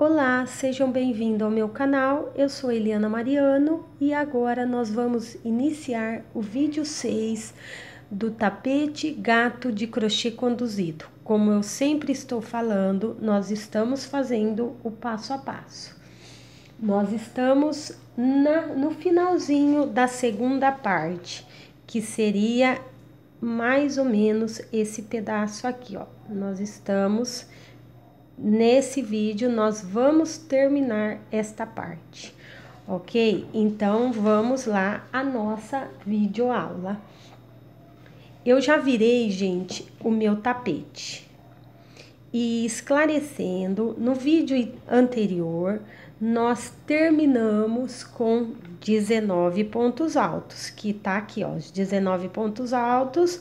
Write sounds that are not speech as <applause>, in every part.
Olá, sejam bem-vindos ao meu canal. Eu sou Eliana Mariano e agora nós vamos iniciar o vídeo 6 do tapete gato de crochê conduzido. Como eu sempre estou falando, nós estamos fazendo o passo a passo. Nós estamos na, no finalzinho da segunda parte, que seria mais ou menos esse pedaço aqui, ó. Nós estamos nesse vídeo nós vamos terminar esta parte, ok? Então, vamos lá a nossa videoaula. Eu já virei, gente, o meu tapete. E esclarecendo, no vídeo anterior, nós terminamos com 19 pontos altos, que tá aqui, ó, os 19 pontos altos,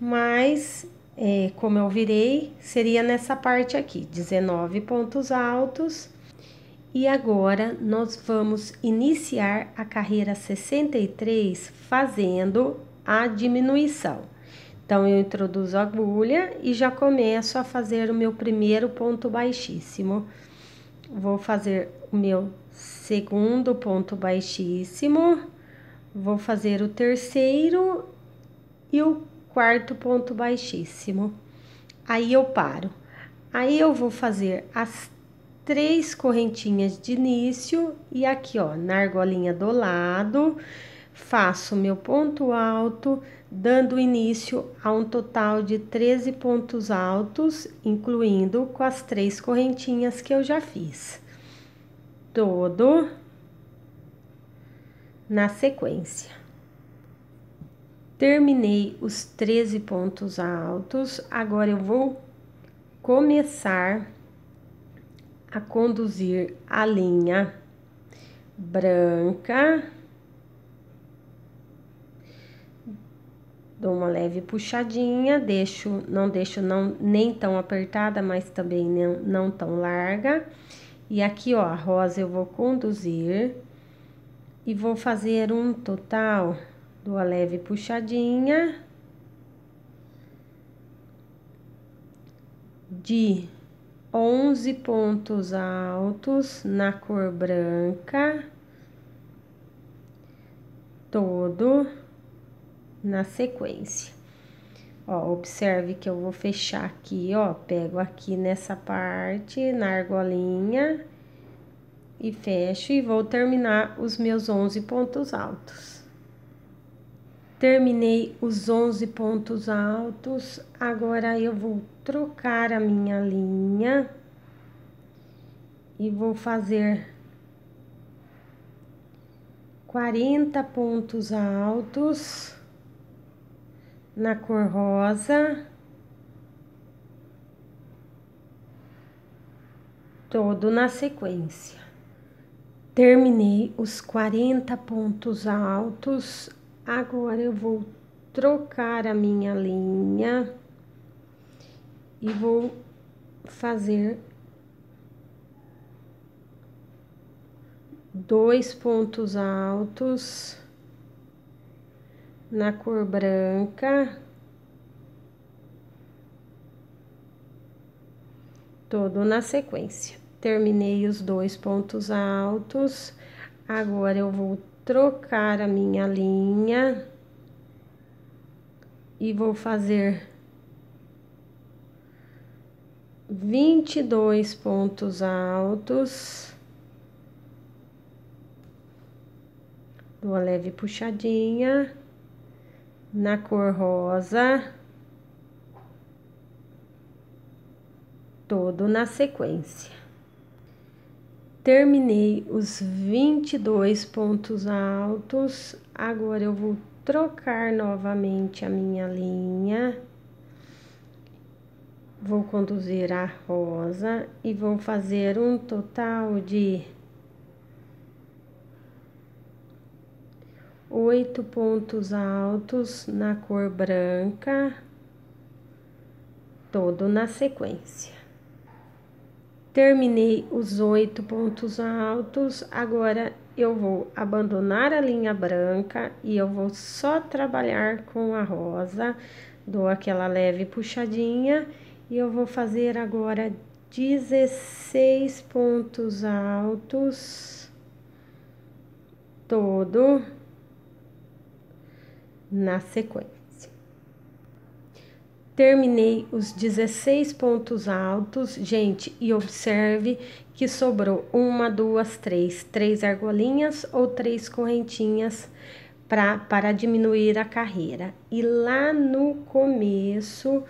mais é, como eu virei, seria nessa parte aqui, 19 pontos altos. E agora nós vamos iniciar a carreira 63 fazendo a diminuição. Então eu introduzo a agulha e já começo a fazer o meu primeiro ponto baixíssimo. Vou fazer o meu segundo ponto baixíssimo, vou fazer o terceiro e o quarto ponto baixíssimo. Aí eu paro. Aí eu vou fazer as três correntinhas de início e aqui, ó, na argolinha do lado, faço meu ponto alto, dando início a um total de 13 pontos altos, incluindo com as três correntinhas que eu já fiz. Todo na sequência. Terminei os 13 pontos altos, agora eu vou começar a conduzir a linha branca. Dou uma leve puxadinha, deixo, não deixo não, nem tão apertada, mas também não, não tão larga. E aqui, ó, a rosa eu vou conduzir e vou fazer um total Dou a leve puxadinha. De 11 pontos altos na cor branca. Todo na sequência. Ó, observe que eu vou fechar aqui, ó, pego aqui nessa parte, na argolinha, e fecho, e vou terminar os meus 11 pontos altos. Terminei os 11 pontos altos. Agora eu vou trocar a minha linha e vou fazer 40 pontos altos na cor rosa. Todo na sequência. Terminei os 40 pontos altos. Agora eu vou trocar a minha linha e vou fazer dois pontos altos na cor branca. Todo na sequência. Terminei os dois pontos altos. Agora eu vou trocar a minha linha e vou fazer vinte e dois pontos altos. Dou uma leve puxadinha na cor rosa. Todo na sequência terminei os 22 pontos altos. Agora eu vou trocar novamente a minha linha. Vou conduzir a rosa e vou fazer um total de oito pontos altos na cor branca, todo na sequência terminei os oito pontos altos, agora eu vou abandonar a linha branca e eu vou só trabalhar com a rosa, dou aquela leve puxadinha e eu vou fazer agora 16 pontos altos todo na sequência terminei os 16 pontos altos, gente, e observe que sobrou uma, duas, três, três argolinhas ou três correntinhas pra, para diminuir a carreira. E lá no começo,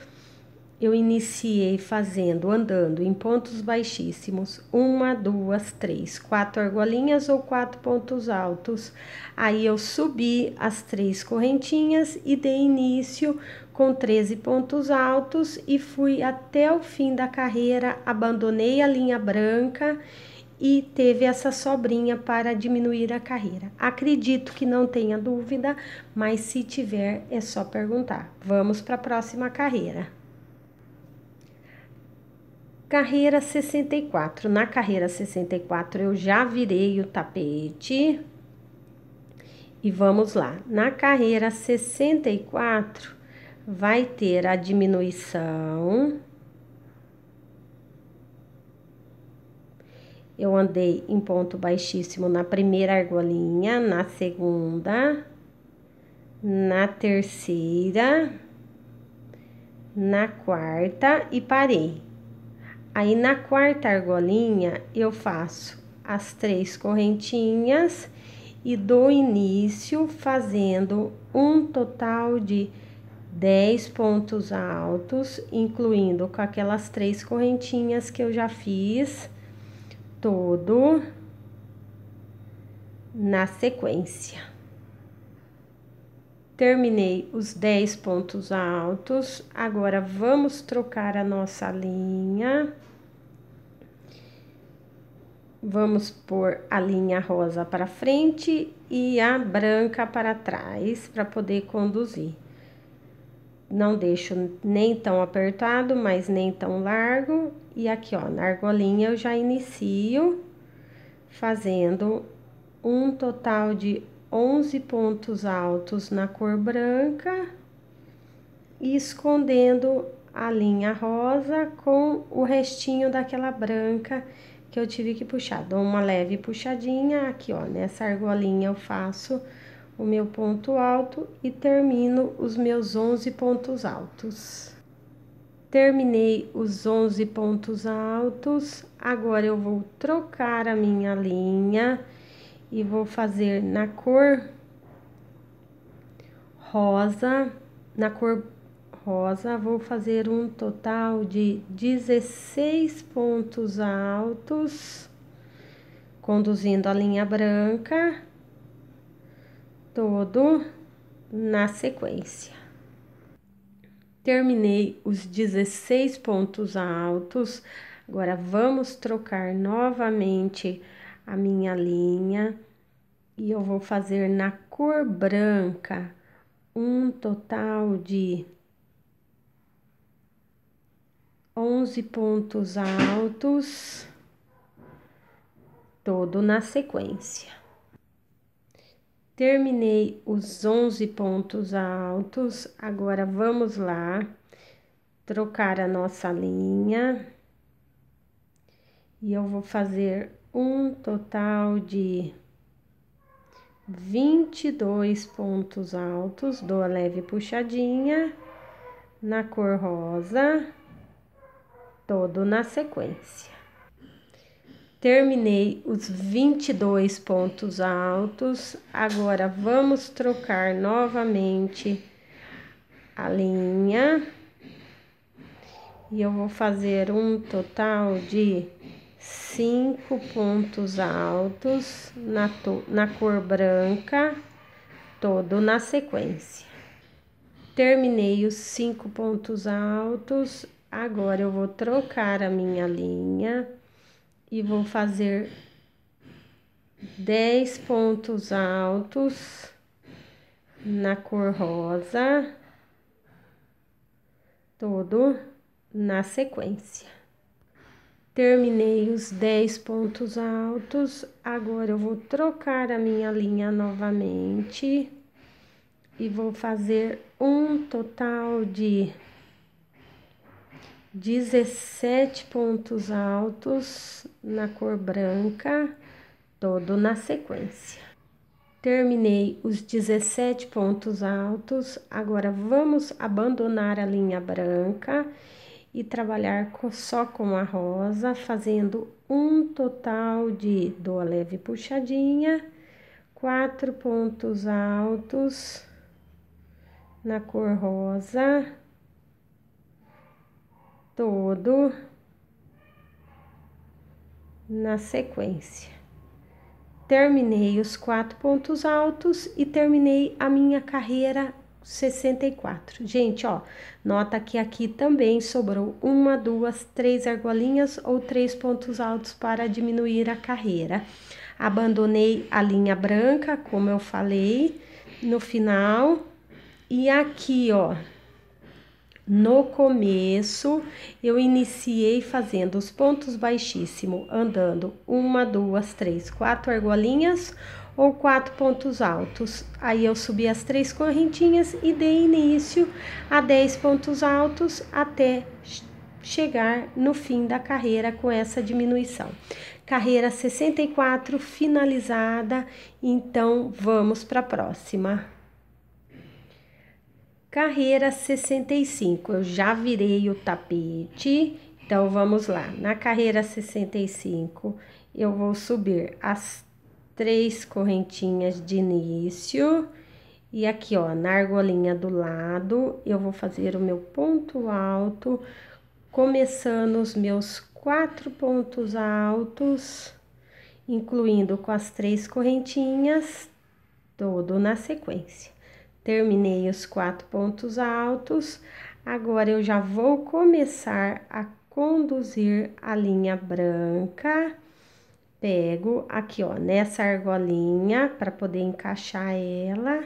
eu iniciei fazendo, andando em pontos baixíssimos, uma, duas, três, quatro argolinhas ou quatro pontos altos. Aí eu subi as três correntinhas e dei início com 13 pontos altos e fui até o fim da carreira, abandonei a linha branca e teve essa sobrinha para diminuir a carreira. Acredito que não tenha dúvida, mas se tiver é só perguntar. Vamos para a próxima carreira. Carreira 64. Na carreira 64 eu já virei o tapete. E vamos lá. Na carreira 64, vai ter a diminuição. Eu andei em ponto baixíssimo na primeira argolinha, na segunda, na terceira, na quarta e parei. Aí na quarta argolinha eu faço as três correntinhas e do início fazendo um total de 10 pontos altos, incluindo com aquelas três correntinhas que eu já fiz, todo na sequência. Terminei os 10 pontos altos, agora vamos trocar a nossa linha. Vamos pôr a linha rosa para frente e a branca para trás, para poder conduzir não deixo nem tão apertado, mas nem tão largo. E aqui, ó, na argolinha eu já inicio fazendo um total de 11 pontos altos na cor branca e escondendo a linha rosa com o restinho daquela branca que eu tive que puxar. Dou uma leve puxadinha aqui, ó, nessa argolinha eu faço o meu ponto alto e termino os meus 11 pontos altos. Terminei os 11 pontos altos, agora eu vou trocar a minha linha e vou fazer na cor rosa, na cor rosa, vou fazer um total de 16 pontos altos, conduzindo a linha branca todo na sequência. Terminei os 16 pontos altos. Agora vamos trocar novamente a minha linha e eu vou fazer na cor branca um total de 11 pontos altos, todo na sequência. Terminei os 11 pontos altos, agora vamos lá trocar a nossa linha. E eu vou fazer um total de 22 pontos altos, dou a leve puxadinha na cor rosa, todo na sequência. Terminei os 22 pontos altos. Agora, vamos trocar novamente a linha. E eu vou fazer um total de cinco pontos altos na, na cor branca, todo na sequência. Terminei os cinco pontos altos, agora eu vou trocar a minha linha e vou fazer dez pontos altos na cor rosa, todo na sequência. Terminei os dez pontos altos, agora eu vou trocar a minha linha novamente e vou fazer um total de 17 pontos altos na cor branca, todo na sequência. Terminei os 17 pontos altos, agora vamos abandonar a linha branca e trabalhar só com a rosa, fazendo um total de do a leve puxadinha, quatro pontos altos na cor rosa todo na sequência. Terminei os quatro pontos altos e terminei a minha carreira 64. Gente, ó, nota que aqui também sobrou uma, duas, três argolinhas ou três pontos altos para diminuir a carreira. Abandonei a linha branca, como eu falei, no final. E aqui, ó, no começo, eu iniciei fazendo os pontos baixíssimo, andando uma, duas, três, quatro argolinhas ou quatro pontos altos. Aí eu subi as três correntinhas e dei início a dez pontos altos até chegar no fim da carreira com essa diminuição. Carreira 64 finalizada, então vamos para a próxima. Carreira 65, eu já virei o tapete, então vamos lá. Na carreira 65, eu vou subir as três correntinhas de início e aqui ó, na argolinha do lado, eu vou fazer o meu ponto alto, começando os meus quatro pontos altos, incluindo com as três correntinhas, todo na sequência. Terminei os quatro pontos altos, agora eu já vou começar a conduzir a linha branca. Pego aqui, ó, nessa argolinha para poder encaixar ela.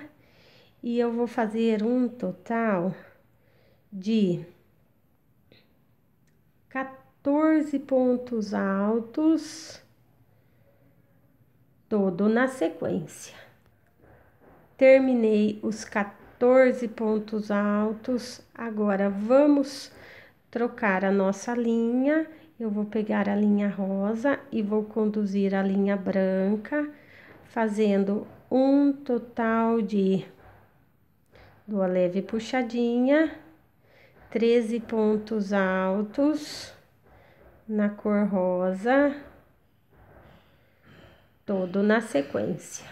E eu vou fazer um total de 14 pontos altos, todo na sequência terminei os 14 pontos altos. Agora vamos trocar a nossa linha. Eu vou pegar a linha rosa e vou conduzir a linha branca, fazendo um total de duas leve puxadinha, 13 pontos altos na cor rosa, todo na sequência.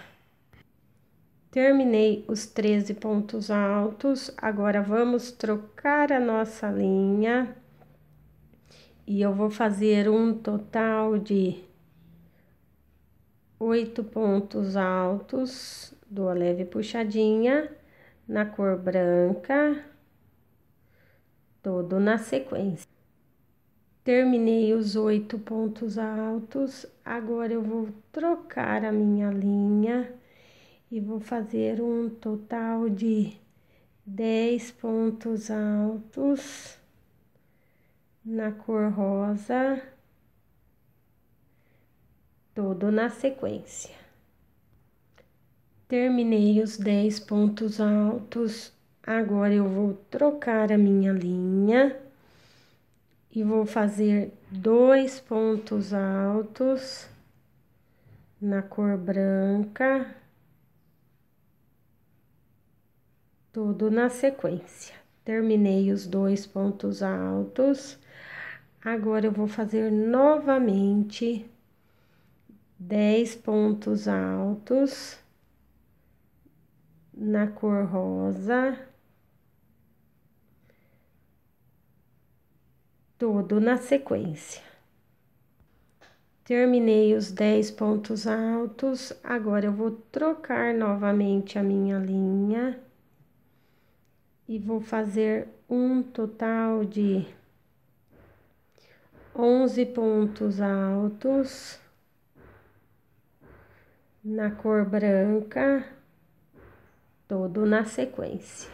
Terminei os 13 pontos altos, agora vamos trocar a nossa linha e eu vou fazer um total de oito pontos altos, dou a leve puxadinha na cor branca, todo na sequência. Terminei os oito pontos altos, agora eu vou trocar a minha linha e vou fazer um total de 10 pontos altos na cor rosa, todo na sequência. Terminei os 10 pontos altos, agora eu vou trocar a minha linha e vou fazer dois pontos altos na cor branca tudo na sequência. Terminei os dois pontos altos. Agora eu vou fazer novamente 10 pontos altos na cor rosa. Tudo na sequência. Terminei os 10 pontos altos, agora eu vou trocar novamente a minha linha e vou fazer um total de 11 pontos altos na cor branca, todo na sequência.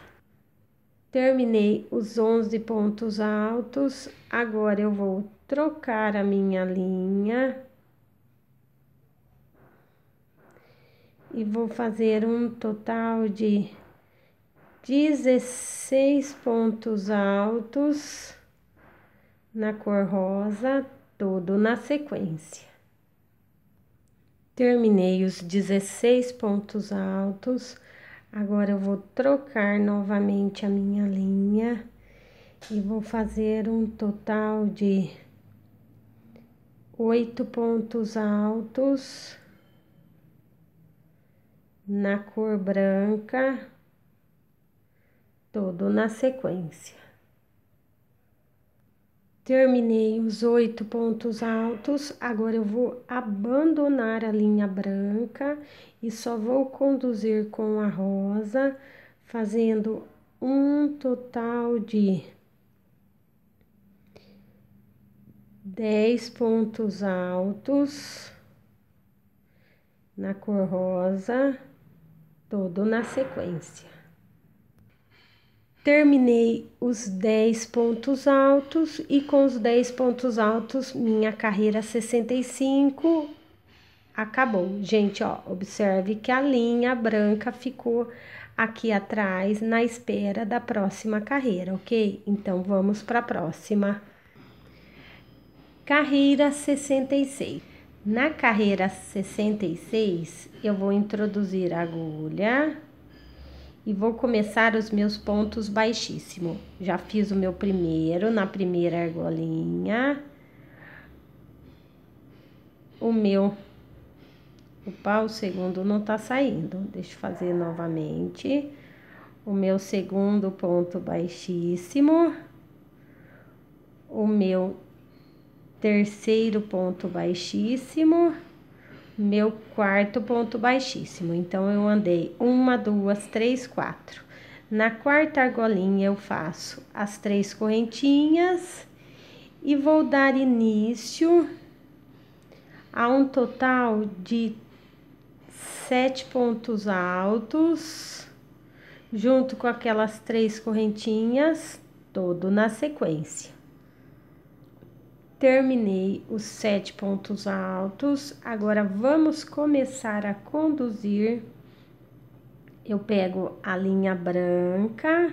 Terminei os 11 pontos altos, agora eu vou trocar a minha linha e vou fazer um total de 16 pontos altos na cor rosa, todo na sequência. Terminei os 16 pontos altos. Agora eu vou trocar novamente a minha linha e vou fazer um total de oito pontos altos na cor branca todo na sequência. Terminei os oito pontos altos, agora eu vou abandonar a linha branca e só vou conduzir com a rosa, fazendo um total de dez pontos altos na cor rosa, todo na sequência. Terminei os 10 pontos altos e com os 10 pontos altos, minha carreira 65 acabou. Gente, ó, observe que a linha branca ficou aqui atrás na espera da próxima carreira, ok? Então, vamos para a próxima. Carreira 66. Na carreira 66, eu vou introduzir a agulha e vou começar os meus pontos baixíssimo. Já fiz o meu primeiro na primeira argolinha. O meu, opa, o segundo não tá saindo, deixa eu fazer novamente. O meu segundo ponto baixíssimo. O meu terceiro ponto baixíssimo meu quarto ponto baixíssimo. Então, eu andei uma, duas, três, quatro. Na quarta argolinha, eu faço as três correntinhas e vou dar início a um total de sete pontos altos, junto com aquelas três correntinhas, todo na sequência. Terminei os sete pontos altos. Agora vamos começar a conduzir. Eu pego a linha branca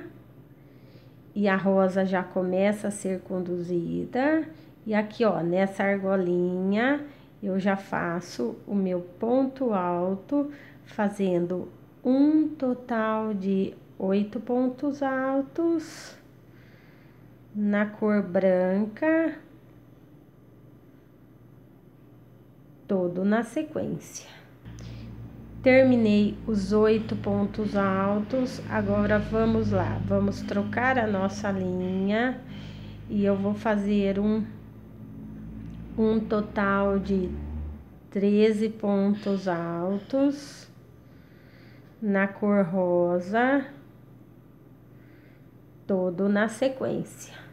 e a rosa já começa a ser conduzida. E aqui, ó, nessa argolinha, eu já faço o meu ponto alto, fazendo um total de oito pontos altos na cor branca todo na sequência. Terminei os oito pontos altos, agora vamos lá, vamos trocar a nossa linha e eu vou fazer um, um total de 13 pontos altos na cor rosa, todo na sequência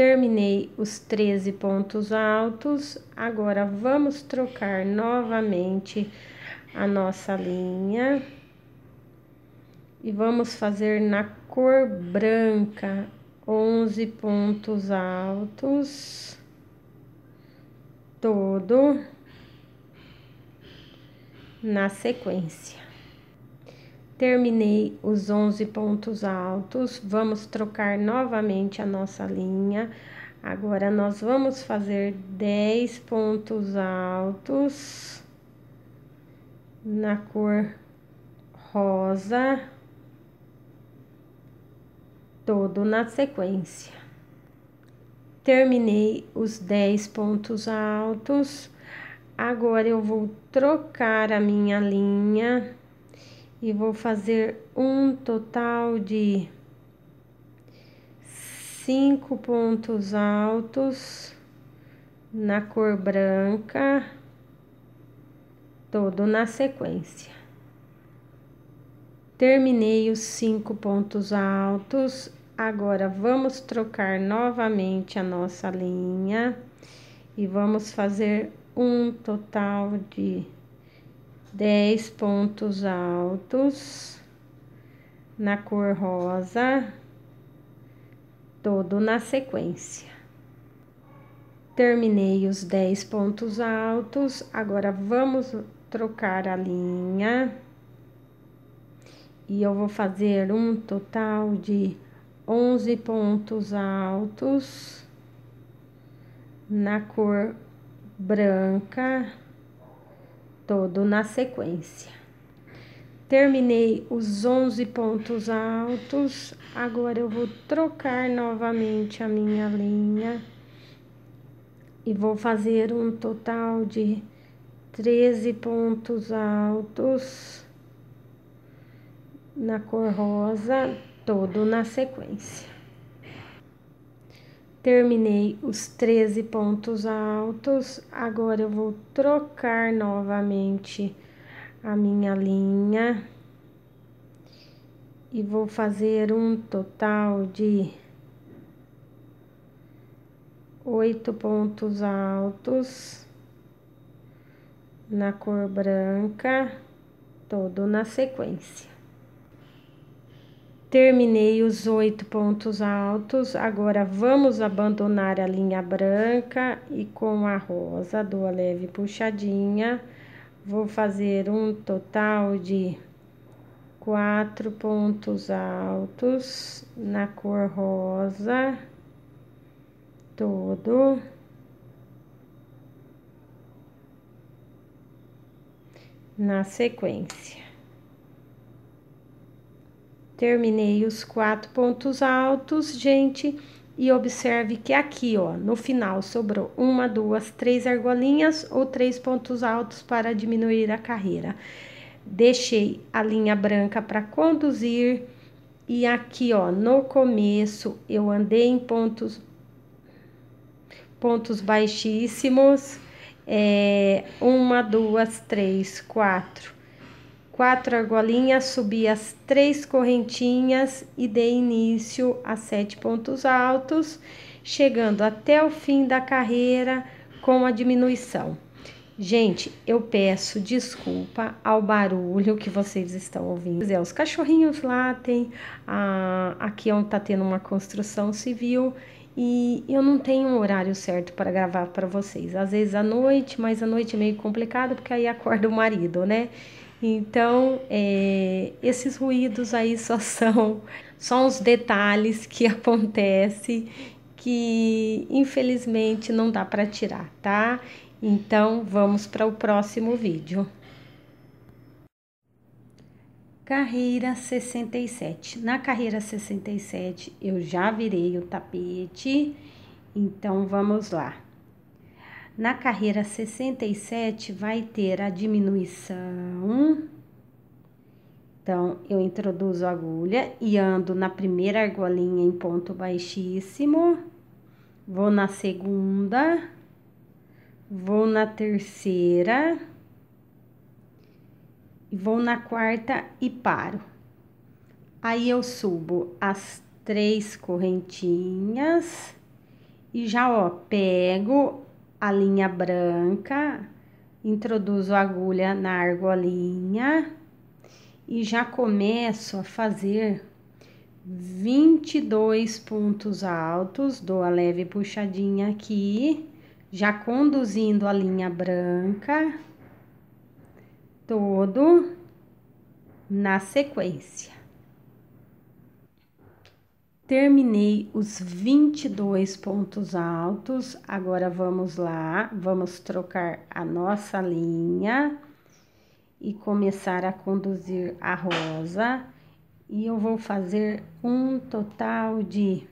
terminei os 13 pontos altos. Agora, vamos trocar novamente a nossa linha. E vamos fazer na cor branca 11 pontos altos. Todo na sequência. Terminei os 11 pontos altos, vamos trocar novamente a nossa linha. Agora, nós vamos fazer 10 pontos altos na cor rosa, todo na sequência. Terminei os 10 pontos altos. Agora, eu vou trocar a minha linha e vou fazer um total de cinco pontos altos na cor branca, todo na sequência. Terminei os cinco pontos altos, agora vamos trocar novamente a nossa linha e vamos fazer um total de 10 pontos altos na cor rosa, todo na sequência. Terminei os 10 pontos altos, agora vamos trocar a linha. E eu vou fazer um total de 11 pontos altos na cor branca todo na sequência. Terminei os 11 pontos altos, agora eu vou trocar novamente a minha linha e vou fazer um total de 13 pontos altos na cor rosa, todo na sequência. Terminei os 13 pontos altos. Agora eu vou trocar novamente a minha linha. E vou fazer um total de oito pontos altos na cor branca, todo na sequência. Terminei os oito pontos altos, agora vamos abandonar a linha branca e com a rosa dou a leve puxadinha. Vou fazer um total de quatro pontos altos na cor rosa, todo. Na sequência. Terminei os quatro pontos altos, gente, e observe que aqui, ó, no final sobrou uma, duas, três argolinhas ou três pontos altos para diminuir a carreira. Deixei a linha branca para conduzir e aqui, ó, no começo eu andei em pontos pontos baixíssimos, é, uma, duas, três, quatro quatro argolinhas, subi as três correntinhas e dei início a sete pontos altos, chegando até o fim da carreira com a diminuição. Gente, eu peço desculpa ao barulho que vocês estão ouvindo. É, os cachorrinhos latem, a, aqui é onde está tendo uma construção civil e eu não tenho um horário certo para gravar para vocês. Às vezes à noite, mas à noite é meio complicado porque aí acorda o marido, né? Então, é, esses ruídos aí só <laughs> são só uns detalhes que <laughs> acontece que infelizmente não dá para tirar, tá? Então, vamos para o próximo vídeo. Carreira 67. Na carreira 67, eu já virei o tapete, então vamos lá. Na carreira 67 vai ter a diminuição. Então, eu introduzo a agulha e ando na primeira argolinha em ponto baixíssimo. Vou na segunda. Vou na terceira. Vou na quarta e paro. Aí, eu subo as três correntinhas e já, ó, pego a linha branca, introduzo a agulha na argolinha e já começo a fazer 22 pontos altos, dou a leve puxadinha aqui, já conduzindo a linha branca todo na sequência. Terminei os 22 pontos altos. Agora vamos lá, vamos trocar a nossa linha e começar a conduzir a rosa. E eu vou fazer um total de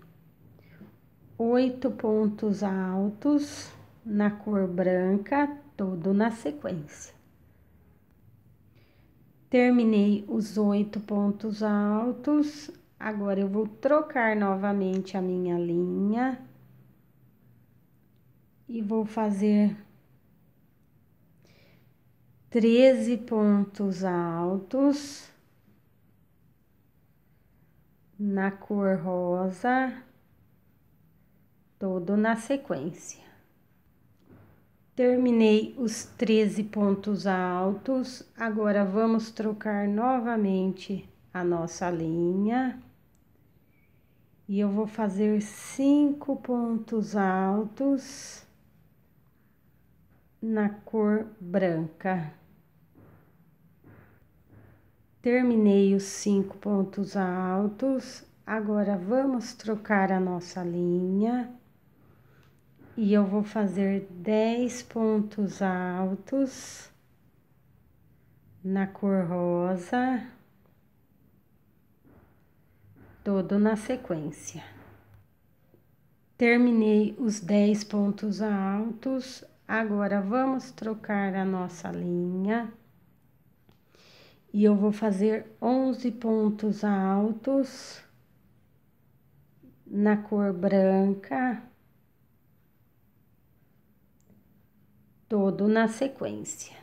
oito pontos altos na cor branca, todo na sequência. Terminei os oito pontos altos, Agora, eu vou trocar novamente a minha linha. E vou fazer 13 pontos altos. Na cor rosa. Todo na sequência. Terminei os 13 pontos altos, agora vamos trocar novamente a nossa linha e eu vou fazer cinco pontos altos na cor branca. Terminei os cinco pontos altos, agora vamos trocar a nossa linha e eu vou fazer dez pontos altos na cor rosa todo na sequência. Terminei os 10 pontos altos, agora vamos trocar a nossa linha. E eu vou fazer 11 pontos altos na cor branca, todo na sequência.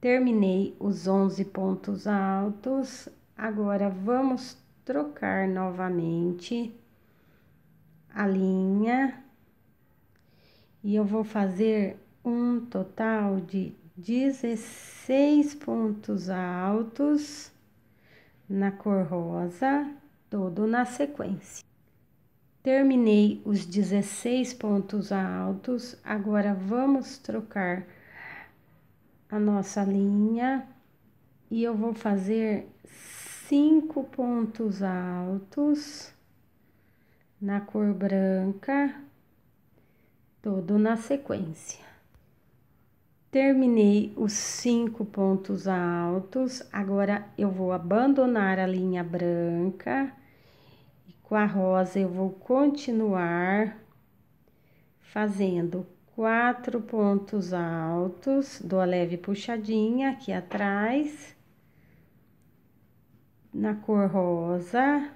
Terminei os 11 pontos altos, Agora, vamos trocar novamente a linha e eu vou fazer um total de 16 pontos altos na cor rosa, todo na sequência. Terminei os 16 pontos altos, agora vamos trocar a nossa linha e eu vou fazer cinco pontos altos na cor branca, todo na sequência. Terminei os cinco pontos altos, agora eu vou abandonar a linha branca e com a rosa eu vou continuar fazendo quatro pontos altos, dou a leve puxadinha aqui atrás na cor rosa,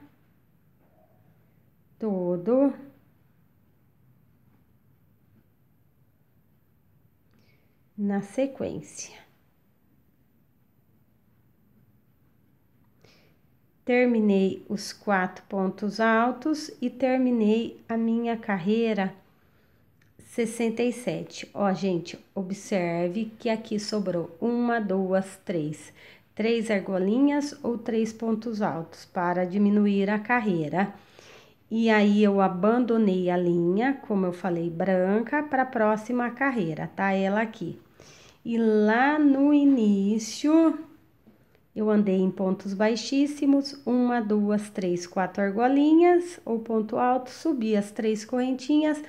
todo. Na sequência. Terminei os quatro pontos altos e terminei a minha carreira 67. Ó, gente, observe que aqui sobrou uma, duas, três três argolinhas ou três pontos altos para diminuir a carreira. E aí eu abandonei a linha, como eu falei, branca para a próxima carreira, tá ela aqui. E lá no início eu andei em pontos baixíssimos, uma, duas, três, quatro argolinhas ou ponto alto, subi as três correntinhas.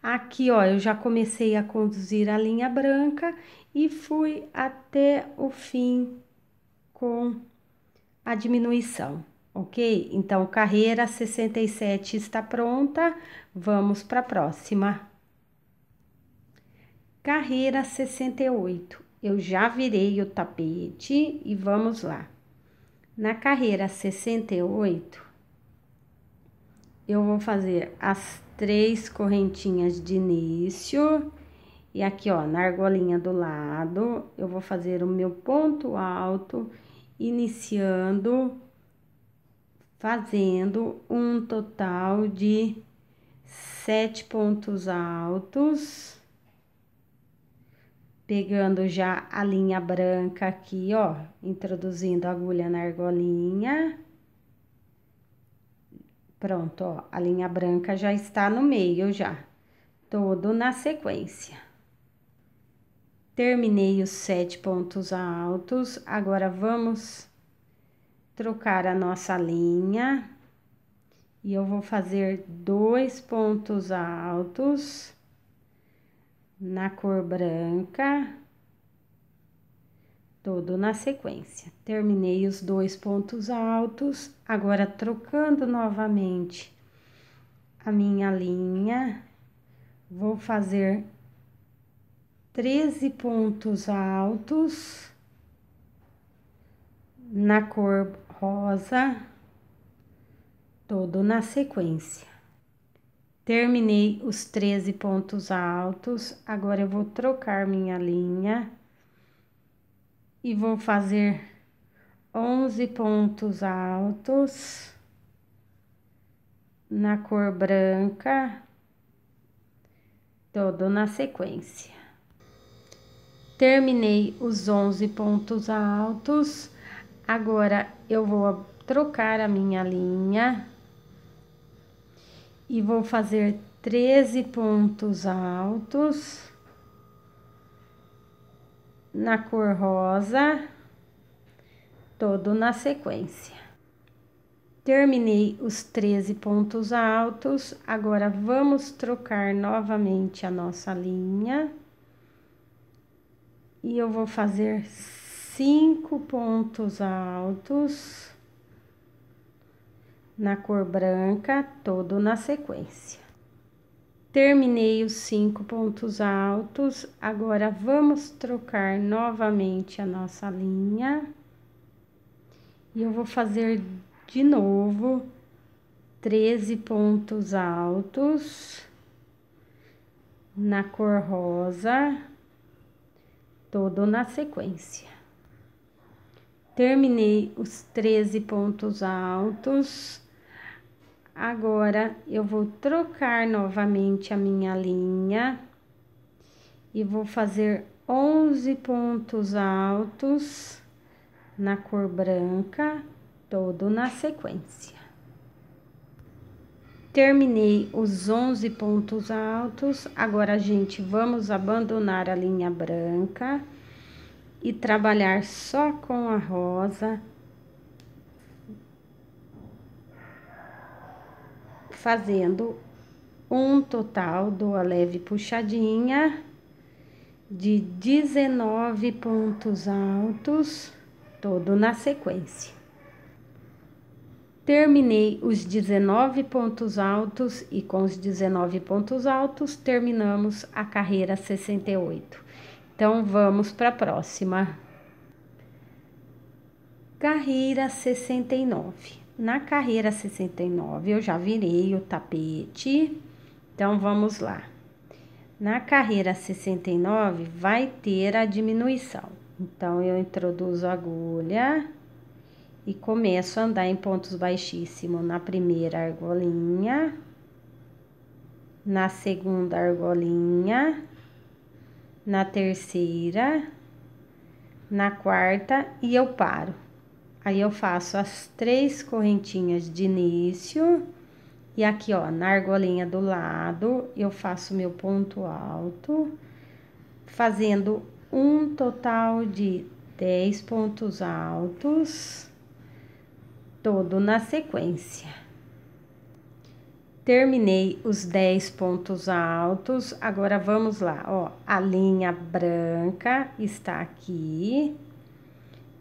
Aqui, ó, eu já comecei a conduzir a linha branca e fui até o fim com a diminuição, ok? Então, carreira 67 está pronta, vamos para a próxima. Carreira 68, eu já virei o tapete e vamos lá. Na carreira 68, eu vou fazer as três correntinhas de início. E aqui, ó, na argolinha do lado, eu vou fazer o meu ponto alto iniciando, fazendo um total de sete pontos altos, pegando já a linha branca aqui, ó, introduzindo a agulha na argolinha. Pronto, ó, a linha branca já está no meio já, todo na sequência. Terminei os sete pontos altos, agora vamos trocar a nossa linha e eu vou fazer dois pontos altos na cor branca, todo na sequência. Terminei os dois pontos altos, agora trocando novamente a minha linha, vou fazer 13 pontos altos na cor rosa, todo na sequência. Terminei os 13 pontos altos, agora eu vou trocar minha linha e vou fazer 11 pontos altos na cor branca, todo na sequência. Terminei os 11 pontos altos. Agora, eu vou trocar a minha linha. E vou fazer 13 pontos altos. Na cor rosa. Todo na sequência. Terminei os 13 pontos altos. Agora, vamos trocar novamente a nossa linha e eu vou fazer cinco pontos altos na cor branca, todo na sequência. Terminei os cinco pontos altos, agora vamos trocar novamente a nossa linha. E eu vou fazer de novo 13 pontos altos na cor rosa todo na sequência. Terminei os 13 pontos altos. Agora eu vou trocar novamente a minha linha e vou fazer 11 pontos altos na cor branca, todo na sequência terminei os 11 pontos altos. Agora, gente, vamos abandonar a linha branca e trabalhar só com a rosa. Fazendo um total do a leve puxadinha de 19 pontos altos, todo na sequência. Terminei os 19 pontos altos e com os 19 pontos altos terminamos a carreira 68. Então vamos para a próxima. Carreira 69. Na carreira 69 eu já virei o tapete. Então vamos lá. Na carreira 69 vai ter a diminuição. Então eu introduzo a agulha e começo a andar em pontos baixíssimos na primeira argolinha, na segunda argolinha, na terceira, na quarta e eu paro. Aí eu faço as três correntinhas de início e aqui ó, na argolinha do lado, eu faço meu ponto alto, fazendo um total de 10 pontos altos todo na sequência. Terminei os 10 pontos altos, agora vamos lá, ó, a linha branca está aqui.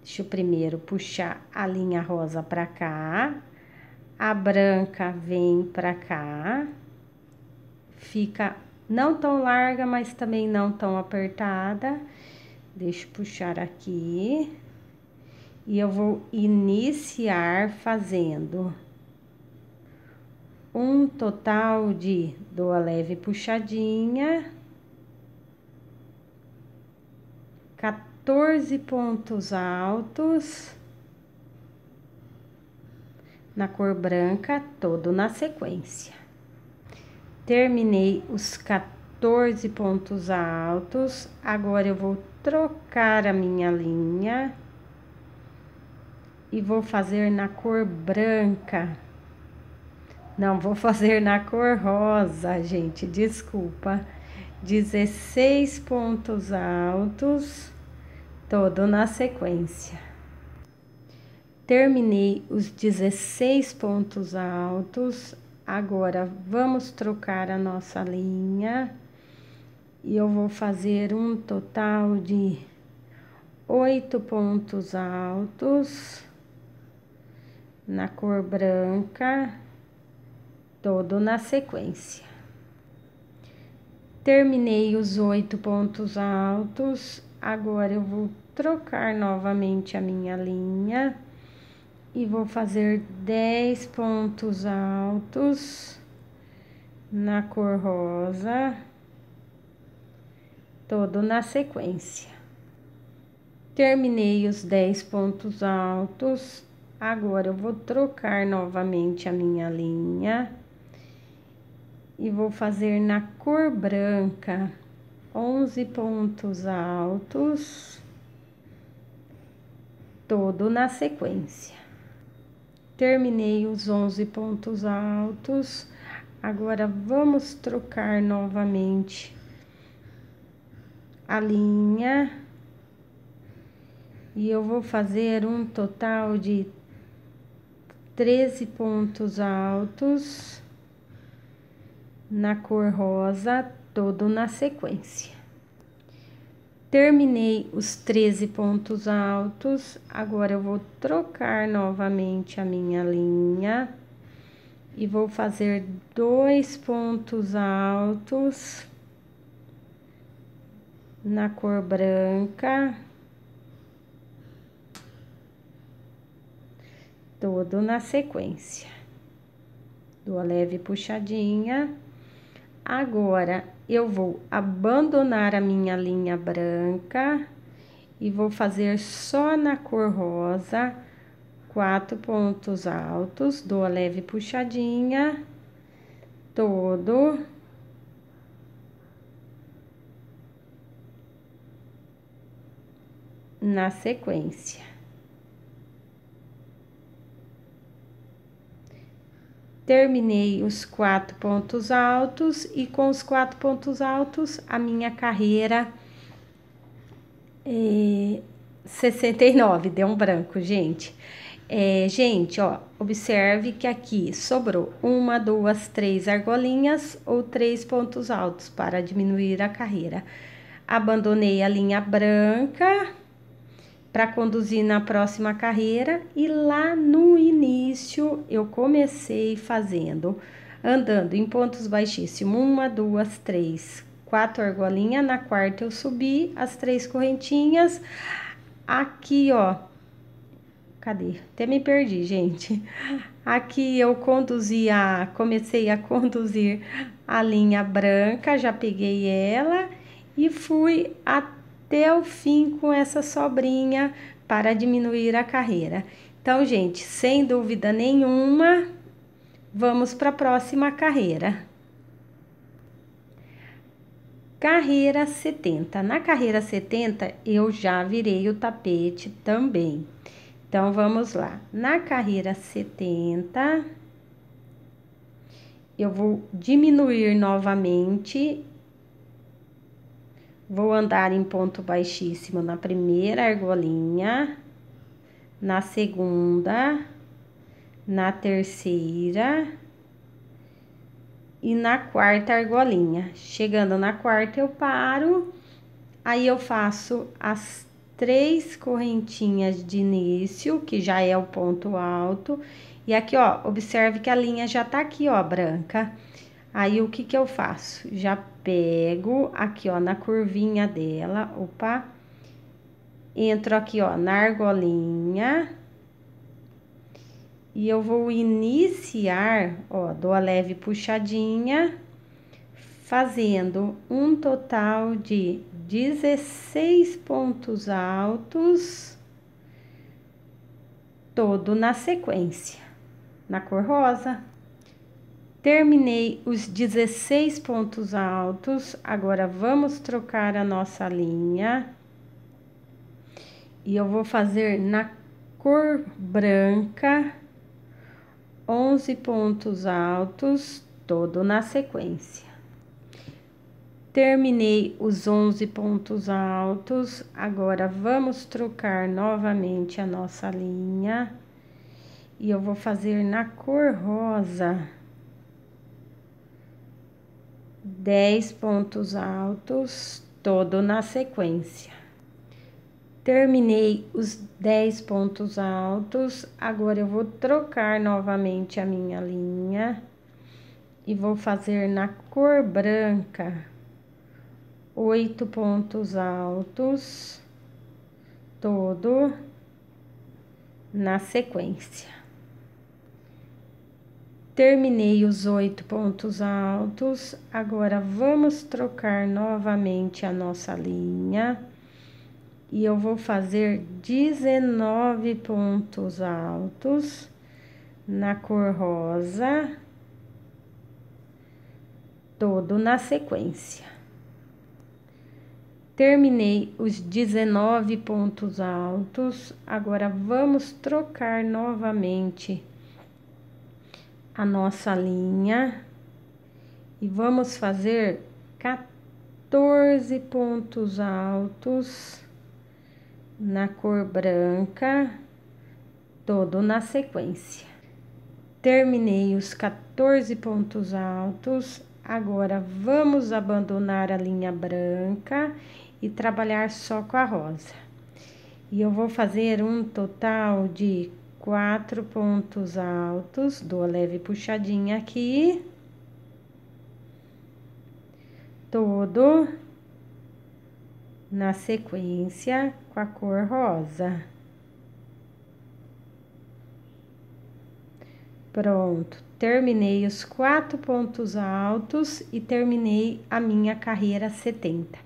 Deixa eu primeiro puxar a linha rosa para cá, a branca vem para cá, fica não tão larga, mas também não tão apertada. Deixa eu puxar aqui e eu vou iniciar fazendo um total de doa leve puxadinha, 14 pontos altos na cor branca, todo na sequência. Terminei os 14 pontos altos, agora eu vou trocar a minha linha e vou fazer na cor branca. Não, vou <laughs> fazer na cor rosa, gente, desculpa. 16 pontos altos, todo na sequência. Terminei os 16 pontos altos, agora vamos trocar a nossa linha e eu vou fazer um total de oito pontos altos na cor branca, todo na sequência. Terminei os oito pontos altos, agora eu vou trocar novamente a minha linha e vou fazer dez pontos altos na cor rosa, todo na sequência. Terminei os dez pontos altos, Agora, eu vou trocar novamente a minha linha e vou fazer na cor branca 11 pontos altos, todo na sequência. Terminei os 11 pontos altos, agora vamos trocar novamente a linha e eu vou fazer um total de 13 pontos altos na cor rosa, todo na sequência. Terminei os 13 pontos altos, agora eu vou trocar novamente a minha linha e vou fazer dois pontos altos na cor branca todo na sequência. Dou a leve puxadinha. Agora, eu vou abandonar a minha linha branca e vou fazer só na cor rosa quatro pontos altos, dou a leve puxadinha, todo. Na sequência. terminei os quatro pontos altos e com os quatro pontos altos a minha carreira é, eh, 69, deu um branco, gente. É, gente, ó, observe que aqui sobrou uma, duas, três argolinhas ou três pontos altos para diminuir a carreira. Abandonei a linha branca para conduzir na próxima carreira e lá no início eu comecei fazendo andando em pontos baixíssimos, uma, duas, três, quatro argolinha, na quarta eu subi as três correntinhas, aqui ó, cadê? Até me perdi, gente. Aqui eu conduzi a, comecei a conduzir a linha branca, já peguei ela e fui até até o fim com essa sobrinha para diminuir a carreira. Então, gente, sem dúvida nenhuma, vamos para a próxima carreira. Carreira 70. Na carreira 70, eu já virei o tapete também. Então, vamos lá. Na carreira 70, eu vou diminuir novamente Vou andar em ponto baixíssimo na primeira argolinha, na segunda, na terceira e na quarta argolinha. Chegando na quarta, eu paro, aí eu faço as três correntinhas de início, que já é o ponto alto. E aqui, ó, observe que a linha já tá aqui, ó, branca. Aí, o que que eu faço? Já pego aqui, ó, na curvinha dela, opa, entro aqui, ó, na argolinha, e eu vou iniciar, ó, dou a leve puxadinha, fazendo um total de 16 pontos altos, todo na sequência, na cor rosa. Terminei os 16 pontos altos, agora vamos trocar a nossa linha. E eu vou fazer na cor branca 11 pontos altos, todo na sequência. Terminei os 11 pontos altos, agora vamos trocar novamente a nossa linha. E eu vou fazer na cor rosa 10 pontos altos, todo na sequência. Terminei os 10 pontos altos, agora eu vou trocar novamente a minha linha e vou fazer na cor branca oito pontos altos, todo na sequência. Terminei os oito pontos altos, agora vamos trocar novamente a nossa linha e eu vou fazer 19 pontos altos na cor rosa, todo na sequência. Terminei os 19 pontos altos, agora vamos trocar novamente a nossa linha e vamos fazer 14 pontos altos na cor branca, todo na sequência. Terminei os 14 pontos altos, agora vamos abandonar a linha branca e trabalhar só com a rosa. E eu vou fazer um total de quatro pontos altos, dou a leve puxadinha aqui. Todo na sequência com a cor rosa. Pronto, terminei os quatro pontos altos e terminei a minha carreira 70.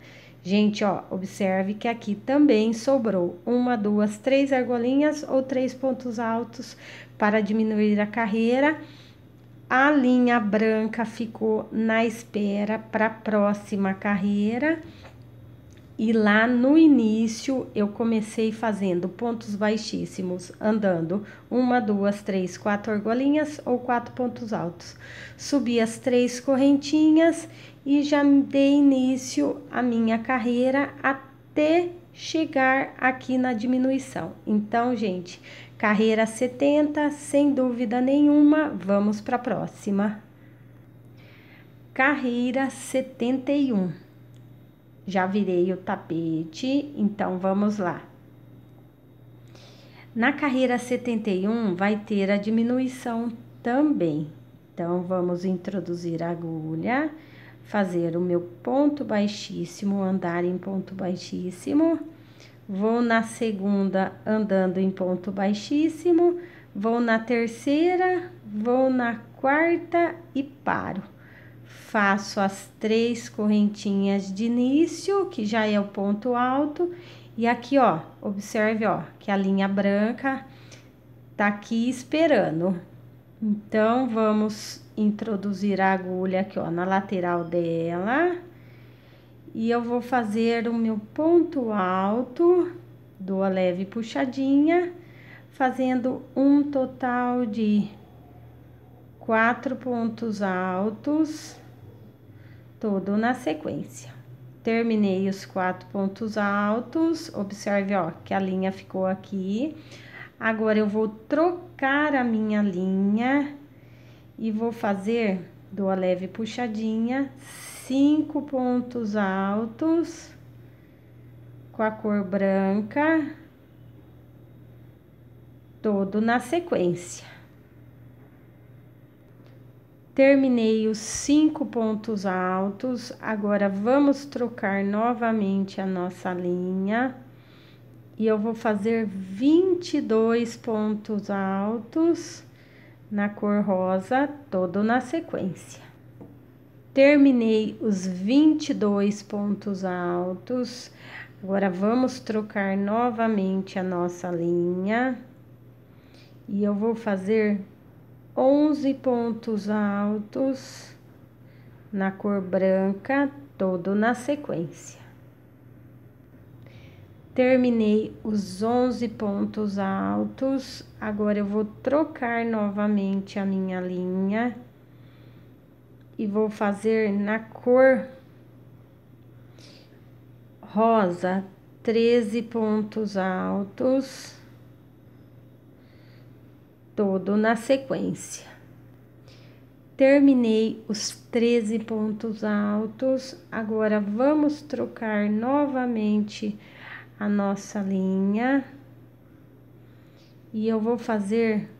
Gente, ó, observe que aqui também sobrou uma, duas, três argolinhas ou três pontos altos para diminuir a carreira. A linha branca ficou na espera para a próxima carreira. E lá no início eu comecei fazendo pontos baixíssimos, andando uma, duas, três, quatro argolinhas ou quatro pontos altos. Subi as três correntinhas e já dei início à minha carreira até chegar aqui na diminuição. Então, gente, carreira 70, sem dúvida nenhuma, vamos para a próxima. Carreira 71 já virei o tapete, então vamos lá. Na carreira 71 vai ter a diminuição também. Então vamos introduzir a agulha, fazer o meu ponto baixíssimo, andar em ponto baixíssimo. Vou na segunda andando em ponto baixíssimo, vou na terceira, vou na quarta e paro faço as três correntinhas de início, que já é o ponto alto, e aqui, ó, observe, ó, que a linha branca tá aqui esperando. Então, vamos introduzir a agulha aqui, ó, na lateral dela. E eu vou fazer o meu ponto alto, dou a leve puxadinha, fazendo um total de quatro pontos altos todo na sequência. Terminei os quatro pontos altos, observe, ó, que a linha ficou aqui. Agora, eu vou trocar a minha linha e vou fazer, dou a leve puxadinha, cinco pontos altos com a cor branca, todo na sequência. Terminei os cinco pontos altos. Agora vamos trocar novamente a nossa linha. E eu vou fazer 22 pontos altos na cor rosa, todo na sequência. Terminei os 22 pontos altos. Agora vamos trocar novamente a nossa linha. E eu vou fazer 11 pontos altos na cor branca, todo na sequência. Terminei os 11 pontos altos, agora eu vou trocar novamente a minha linha e vou fazer na cor rosa 13 pontos altos todo na sequência. Terminei os 13 pontos altos, agora vamos trocar novamente a nossa linha e eu vou fazer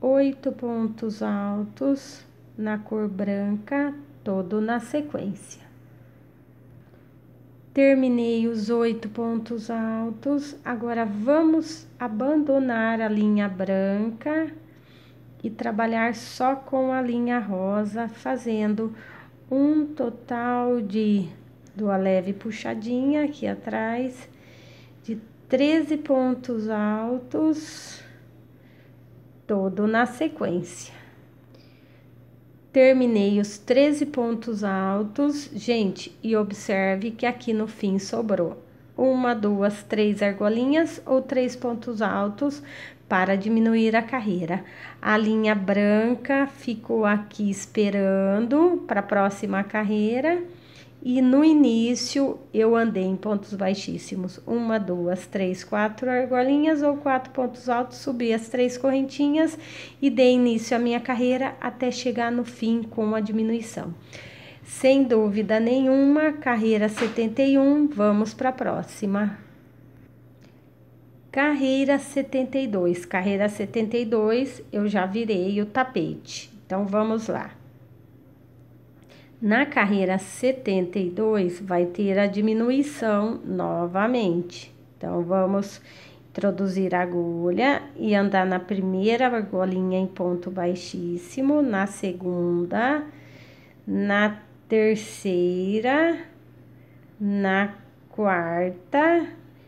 oito pontos altos na cor branca, todo na sequência. Terminei os oito pontos altos. Agora vamos abandonar a linha branca e trabalhar só com a linha rosa, fazendo um total de do leve puxadinha aqui atrás de 13 pontos altos, todo na sequência terminei os 13 pontos altos, gente, e observe que aqui no fim sobrou uma, duas, três argolinhas ou três pontos altos para diminuir a carreira. A linha branca ficou aqui esperando para a próxima carreira e no início eu andei em pontos baixíssimos, uma, duas, três, quatro argolinhas ou quatro pontos altos, subi as três correntinhas e dei início à minha carreira até chegar no fim com a diminuição. Sem dúvida nenhuma, carreira 71, vamos para a próxima. Carreira 72, carreira 72, eu já virei o tapete. Então vamos lá. Na carreira 72, vai ter a diminuição novamente. Então, vamos introduzir a agulha e andar na primeira argolinha em ponto baixíssimo, na segunda, na terceira, na quarta.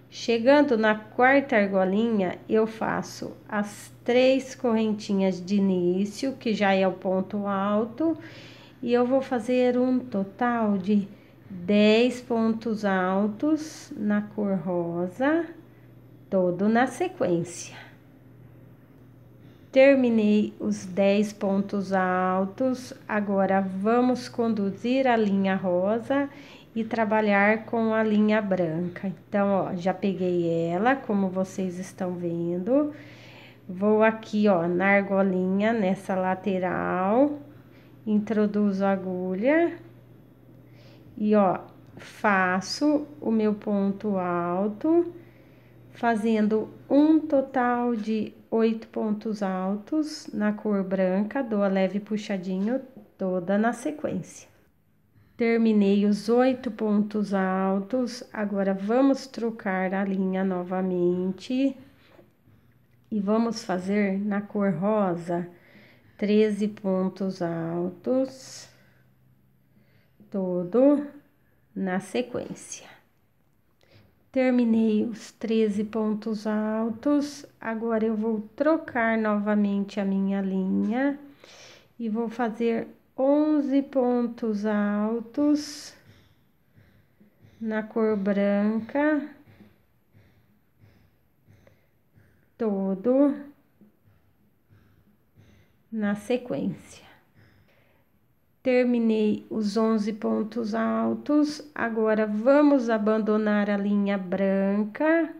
Chegando na quarta argolinha, eu faço as três correntinhas de início, que já é o ponto alto, e e eu vou fazer um total de 10 pontos altos na cor rosa, todo na sequência. Terminei os 10 pontos altos, agora vamos conduzir a linha rosa e trabalhar com a linha branca. Então, ó, já peguei ela, como vocês estão vendo. Vou aqui, ó, na argolinha, nessa lateral introduzo a agulha e ó, faço o meu ponto alto, fazendo um total de oito pontos altos na cor branca, dou a leve puxadinho toda na sequência. Terminei os oito pontos altos, agora vamos trocar a linha novamente e vamos fazer na cor rosa treze pontos altos, todo na sequência. Terminei os treze pontos altos, agora eu vou trocar novamente a minha linha e vou fazer onze pontos altos na cor branca, todo na sequência. Terminei os 11 pontos altos, agora vamos abandonar a linha branca.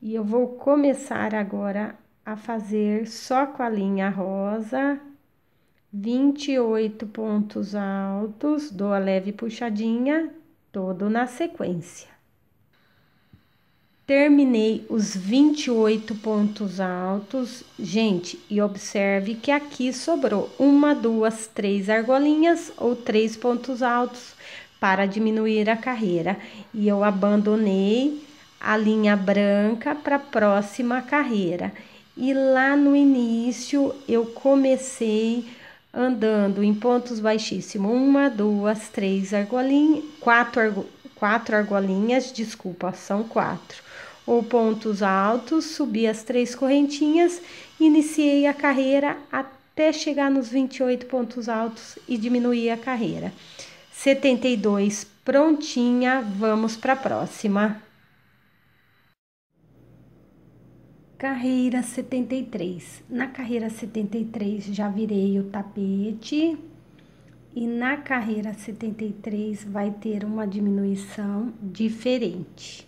E eu vou começar agora a fazer só com a linha rosa, 28 pontos altos, dou a leve puxadinha, todo na sequência. Terminei os 28 pontos altos, gente, e observe que aqui sobrou uma, duas, três argolinhas ou três pontos altos para diminuir a carreira. E eu abandonei a linha branca para a próxima carreira. E lá no início eu comecei andando em pontos baixíssimos, uma, duas, três argolinhas, quatro, argo, quatro argolinhas, desculpa, são quatro ou pontos altos, subi as três correntinhas, iniciei a carreira até chegar nos 28 pontos altos e diminuí a carreira. 72, prontinha, vamos para a próxima. Carreira 73. Na carreira 73 já virei o tapete e na carreira 73 vai ter uma diminuição diferente.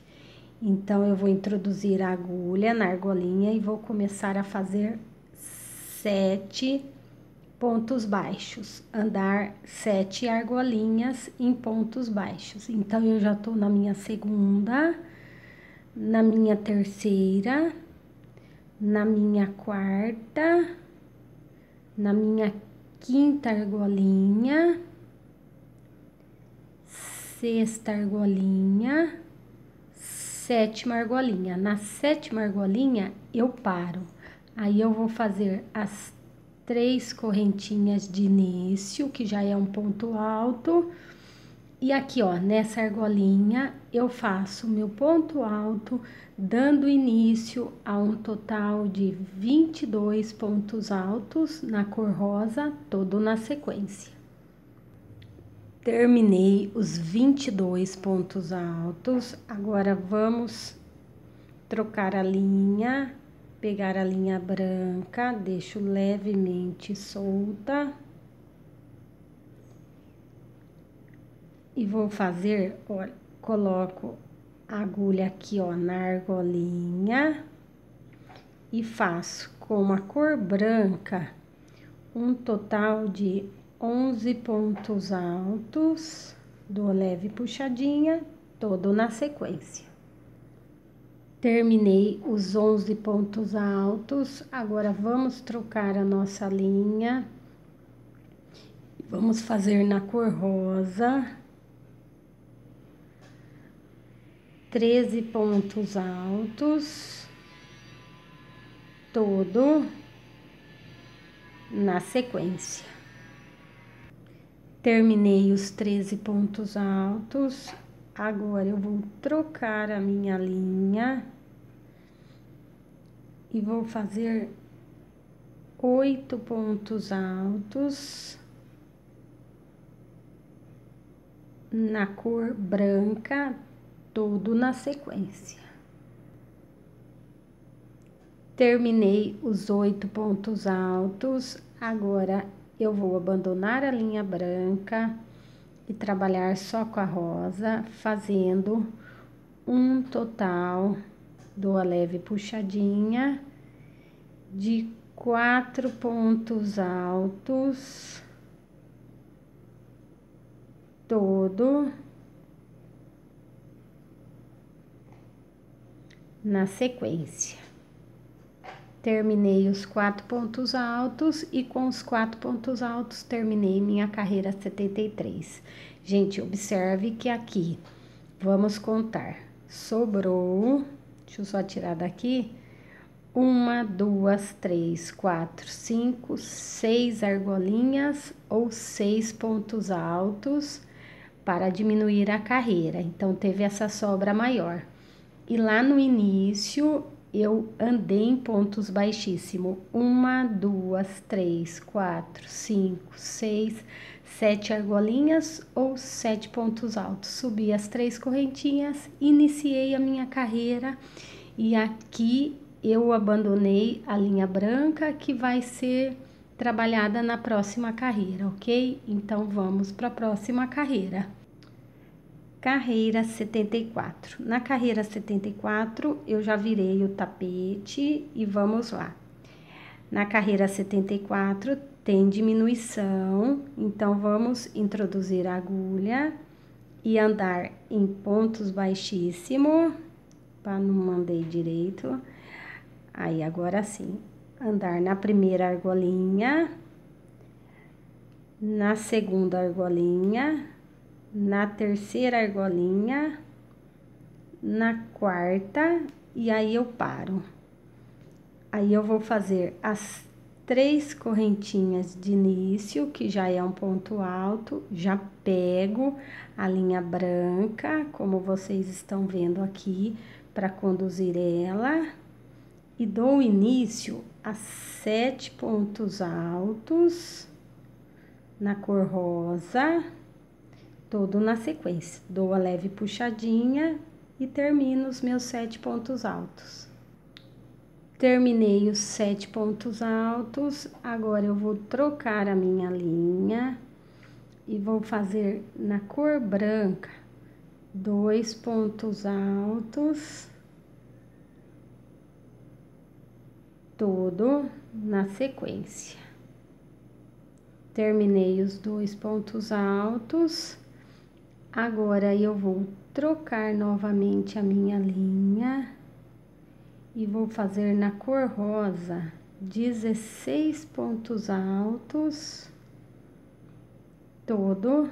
Então, eu vou introduzir a agulha na argolinha e vou começar a fazer sete pontos baixos, andar sete argolinhas em pontos baixos. Então, eu já tô na minha segunda, na minha terceira, na minha quarta, na minha quinta argolinha, sexta argolinha sétima argolinha. Na sétima argolinha, eu paro. Aí eu vou fazer as três correntinhas de início, que já é um ponto alto. E aqui, ó, nessa argolinha, eu faço meu ponto alto, dando início a um total de 22 pontos altos na cor rosa, todo na sequência. Terminei os 22 pontos altos. Agora vamos trocar a linha, pegar a linha branca, deixo levemente solta. E vou fazer, coloco a agulha aqui, ó, na argolinha e faço com a cor branca um total de 11 pontos altos, dou leve puxadinha, todo na sequência. Terminei os 11 pontos altos, agora vamos trocar a nossa linha. Vamos fazer na cor rosa. 13 pontos altos, todo na sequência. Terminei os 13 pontos altos. Agora eu vou trocar a minha linha e vou fazer oito pontos altos na cor branca, todo na sequência. Terminei os oito pontos altos, agora eu vou abandonar a linha branca e trabalhar só com a rosa, fazendo um total, do a leve puxadinha de quatro pontos altos, todo na sequência terminei os quatro pontos altos e com os quatro pontos altos terminei minha carreira 73. Gente, observe que aqui, vamos contar, sobrou, deixa eu só tirar daqui, uma, duas, três, quatro, cinco, seis argolinhas ou seis pontos altos para diminuir a carreira. Então, teve essa sobra maior. E lá no início, eu andei em pontos baixíssimos. Uma, duas, três, quatro, cinco, seis, sete argolinhas ou sete pontos altos. Subi as três correntinhas, iniciei a minha carreira e aqui eu abandonei a linha branca que vai ser trabalhada na próxima carreira, ok? Então vamos para a próxima carreira. Carreira 74. Na carreira 74, eu já virei o tapete e vamos lá. Na carreira 74, tem diminuição, então vamos introduzir a agulha e andar em pontos baixíssimo, para tá, não mandei direito. Aí agora sim, andar na primeira argolinha, na segunda argolinha, na terceira argolinha, na quarta, e aí eu paro. Aí eu vou fazer as três correntinhas de início, que já é um ponto alto, já pego a linha branca, como vocês estão vendo aqui, para conduzir ela, e dou início a sete pontos altos na cor rosa todo na sequência. Dou a leve puxadinha e termino os meus sete pontos altos. Terminei os sete pontos altos, agora eu vou trocar a minha linha e vou fazer na cor branca dois pontos altos, todo na sequência. Terminei os dois pontos altos Agora eu vou trocar novamente a minha linha e vou fazer na cor rosa 16 pontos altos todo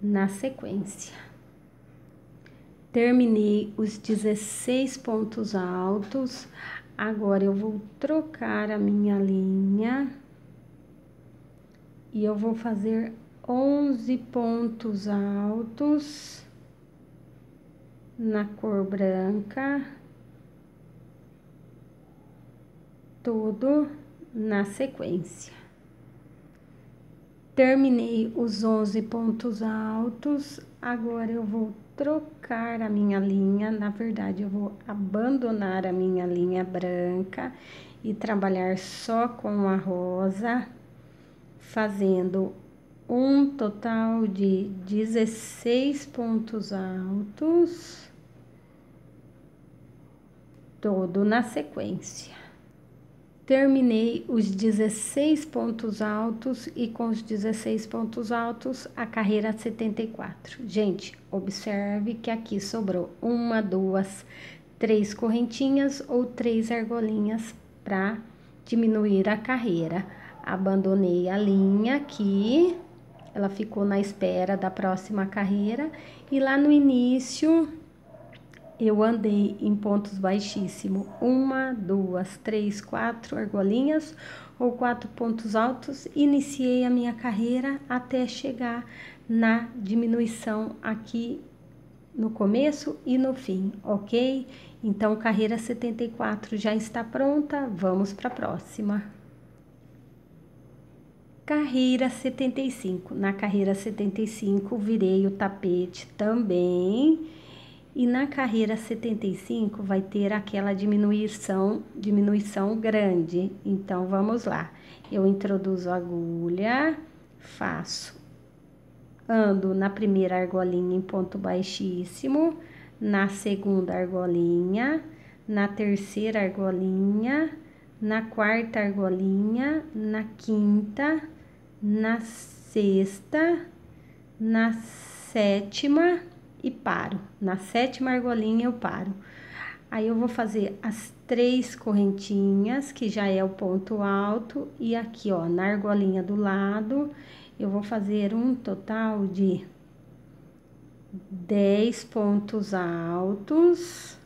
na sequência. Terminei os 16 pontos altos. Agora eu vou trocar a minha linha e eu vou fazer 11 pontos altos na cor branca, tudo na sequência. Terminei os 11 pontos altos, agora eu vou trocar a minha linha, na verdade eu vou abandonar a minha linha branca e trabalhar só com a rosa, fazendo um total de 16 pontos altos, todo na sequência. Terminei os 16 pontos altos e com os 16 pontos altos a carreira 74. Gente, observe que aqui sobrou uma, duas, três correntinhas ou três argolinhas para diminuir a carreira. Abandonei a linha aqui ela ficou na espera da próxima carreira e lá no início eu andei em pontos baixíssimo uma, duas, três, quatro argolinhas ou quatro pontos altos. Iniciei a minha carreira até chegar na diminuição aqui no começo e no fim, ok? Então, carreira 74 já está pronta, vamos para a próxima. Carreira 75. Na carreira 75 virei o tapete também. E na carreira 75 vai ter aquela diminuição, diminuição grande. Então vamos lá. Eu introduzo a agulha, faço ando na primeira argolinha em ponto baixíssimo, na segunda argolinha, na terceira argolinha, na quarta argolinha, na quinta, na sexta, na sétima e paro. Na sétima argolinha eu paro. Aí eu vou fazer as três correntinhas, que já é o ponto alto, e aqui, ó, na argolinha do lado, eu vou fazer um total de 10 pontos altos,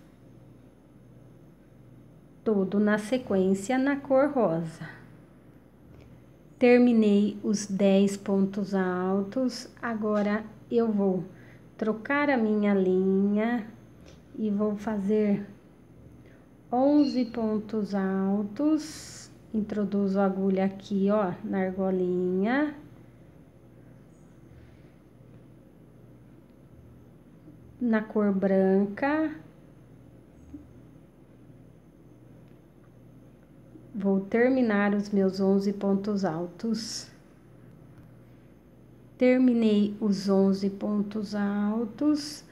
tudo na sequência na cor rosa terminei os 10 pontos altos, agora eu vou trocar a minha linha e vou fazer 11 pontos altos, introduzo a agulha aqui, ó, na argolinha. Na cor branca, vou terminar os meus 11 pontos altos. Terminei os 11 pontos altos.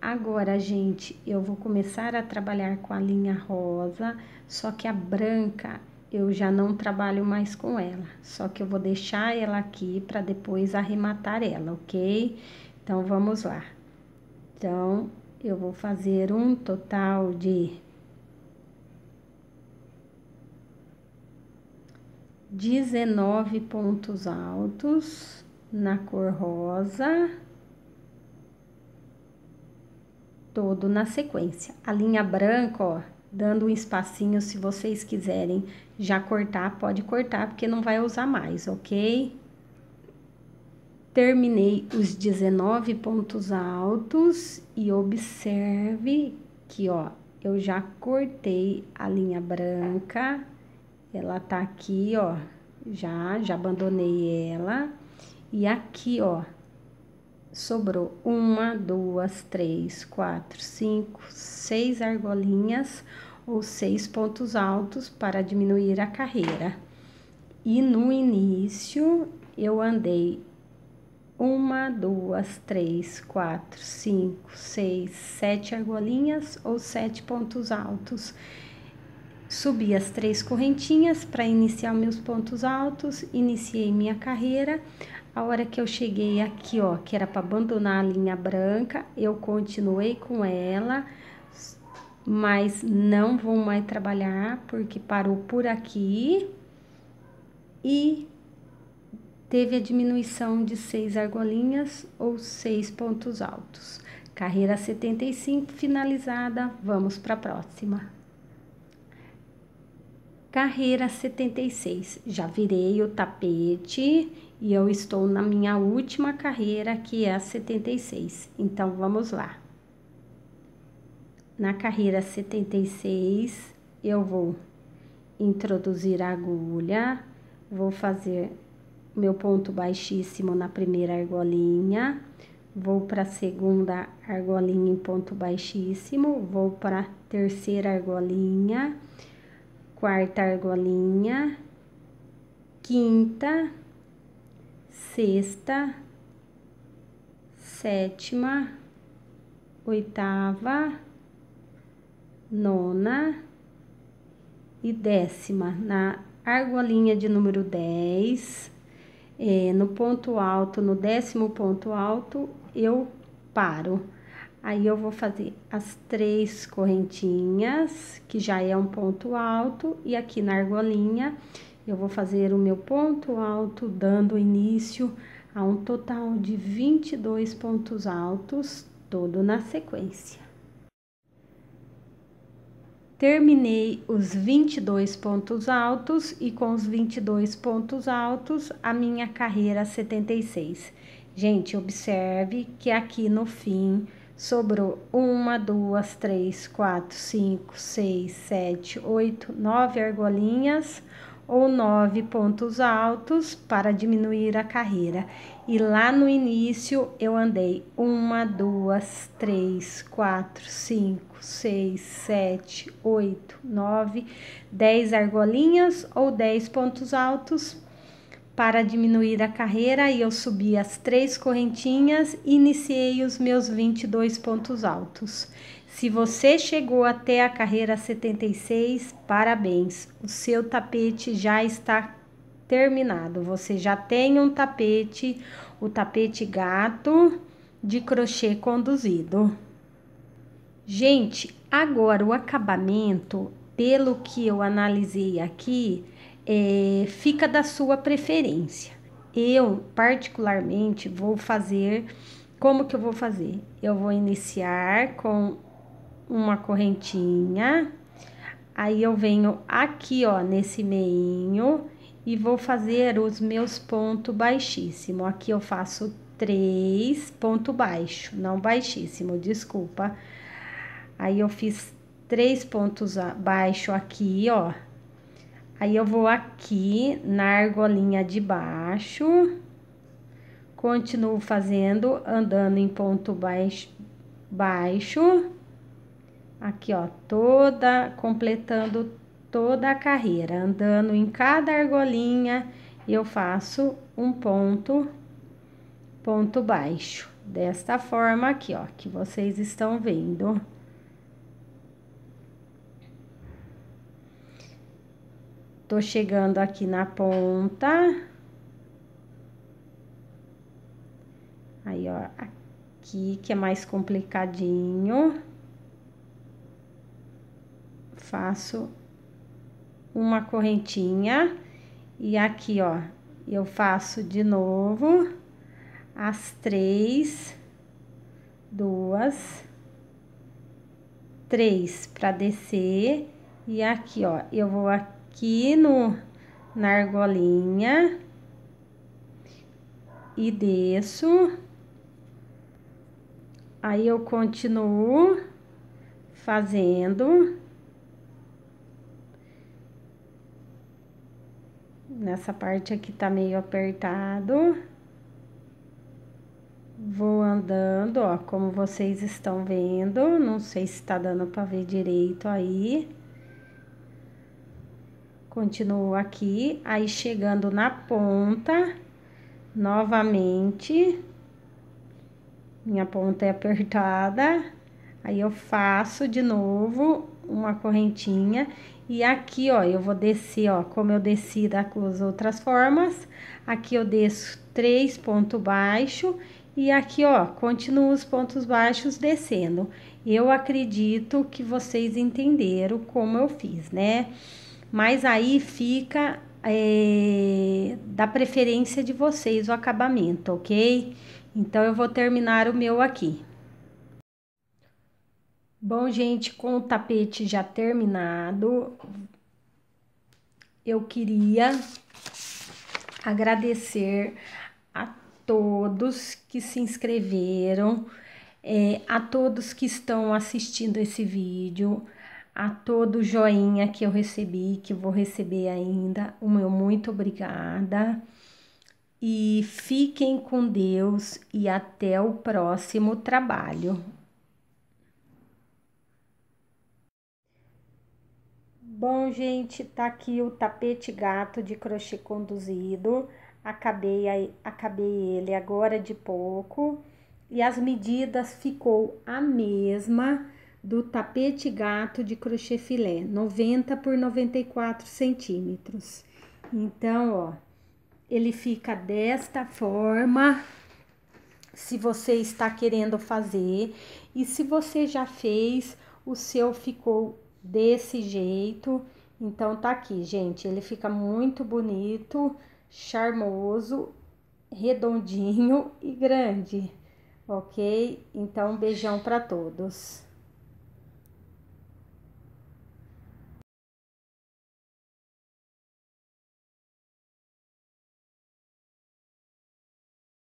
Agora, gente, eu vou começar a trabalhar com a linha rosa, só que a branca eu já não trabalho mais com ela. Só que eu vou deixar ela aqui para depois arrematar ela, ok? Então, vamos lá. Então, eu vou fazer um total de 19 pontos altos na cor rosa, todo na sequência. A linha branca, ó, dando um espacinho, se vocês quiserem já cortar, pode cortar, porque não vai usar mais, ok? Terminei os 19 pontos altos e observe que, ó, eu já cortei a linha branca ela tá aqui, ó, já, já abandonei ela. E aqui, ó, sobrou uma, duas, três, quatro, cinco, seis argolinhas ou seis pontos altos para diminuir a carreira. E no início, eu andei uma, duas, três, quatro, cinco, seis, sete argolinhas ou sete pontos altos. Subi as três correntinhas para iniciar meus pontos altos, iniciei minha carreira. A hora que eu cheguei aqui, ó, que era para abandonar a linha branca, eu continuei com ela, mas não vou mais trabalhar porque parou por aqui e teve a diminuição de seis argolinhas ou seis pontos altos. Carreira 75 finalizada, vamos para a próxima. Carreira 76. Já virei o tapete e eu estou na minha última carreira, que é a 76. Então vamos lá. Na carreira 76, eu vou introduzir a agulha, vou fazer meu ponto baixíssimo na primeira argolinha, vou para a segunda argolinha em ponto baixíssimo, vou para a terceira argolinha quarta argolinha, quinta, sexta, sétima, oitava, nona e décima. Na argolinha de número 10, é, no ponto alto, no décimo ponto alto, eu paro. Aí eu vou fazer as três correntinhas, que já é um ponto alto, e aqui na argolinha eu vou fazer o meu ponto alto, dando início a um total de 22 pontos altos, todo na sequência. Terminei os 22 pontos altos e com os 22 pontos altos a minha carreira 76. Gente, observe que aqui no fim Sobrou uma, duas, três, quatro, cinco, seis, sete, oito, nove argolinhas ou nove pontos altos para diminuir a carreira. E lá no início eu andei uma, duas, três, quatro, cinco, seis, sete, oito, nove, dez argolinhas ou dez pontos altos para diminuir a carreira, eu subi as três correntinhas e iniciei os meus 22 pontos altos. Se você chegou até a carreira 76, parabéns! O seu tapete já está terminado. Você já tem um tapete, o tapete gato de crochê conduzido. Gente, agora o acabamento, pelo que eu analisei aqui, é, fica da sua preferência. Eu, particularmente, vou fazer. Como que eu vou fazer? Eu vou iniciar com uma correntinha, aí eu venho aqui, ó, nesse meinho e vou fazer os meus pontos baixíssimo. Aqui eu faço três ponto baixo, não baixíssimo, desculpa. Aí eu fiz três pontos baixo aqui, ó, Aí eu vou aqui na argolinha de baixo, continuo fazendo, andando em ponto baixo, baixo. Aqui, ó, toda, completando toda a carreira, andando em cada argolinha, eu faço um ponto, ponto baixo. Desta forma aqui, ó, que vocês estão vendo. Tô chegando aqui na ponta. Aí, ó, aqui que é mais complicadinho. Faço uma correntinha e aqui, ó, eu faço de novo as três, duas, três para descer e aqui, ó, eu vou aqui aqui no, na argolinha e desço. Aí eu continuo fazendo nessa parte aqui tá meio apertado. Vou andando, ó, como vocês estão vendo, não sei se tá dando para ver direito aí. Continuo aqui, aí chegando na ponta, novamente, minha ponta é apertada, aí eu faço de novo uma correntinha e aqui, ó, eu vou descer, ó, como eu desci das outras formas, aqui eu desço três pontos baixo e aqui, ó, continuo os pontos baixos descendo. Eu acredito que vocês entenderam como eu fiz, né? Mas aí fica é, da preferência de vocês o acabamento, ok? Então, eu vou terminar o meu aqui. Bom, gente, com o tapete já terminado, eu queria agradecer a todos que se inscreveram, é, a todos que estão assistindo esse vídeo a todo joinha que eu recebi, que vou receber ainda. O meu muito obrigada. E fiquem com Deus e até o próximo trabalho. Bom, gente, tá aqui o tapete gato de crochê conduzido. Acabei, acabei ele agora de pouco e as medidas ficou a mesma do tapete gato de crochê filé, 90 por 94 centímetros. Então, ó, ele fica desta forma, se você está querendo fazer, e se você já fez, o seu ficou desse jeito. Então, tá aqui, gente, ele fica muito bonito, charmoso, redondinho <laughs> e grande, ok? Então, beijão para todos.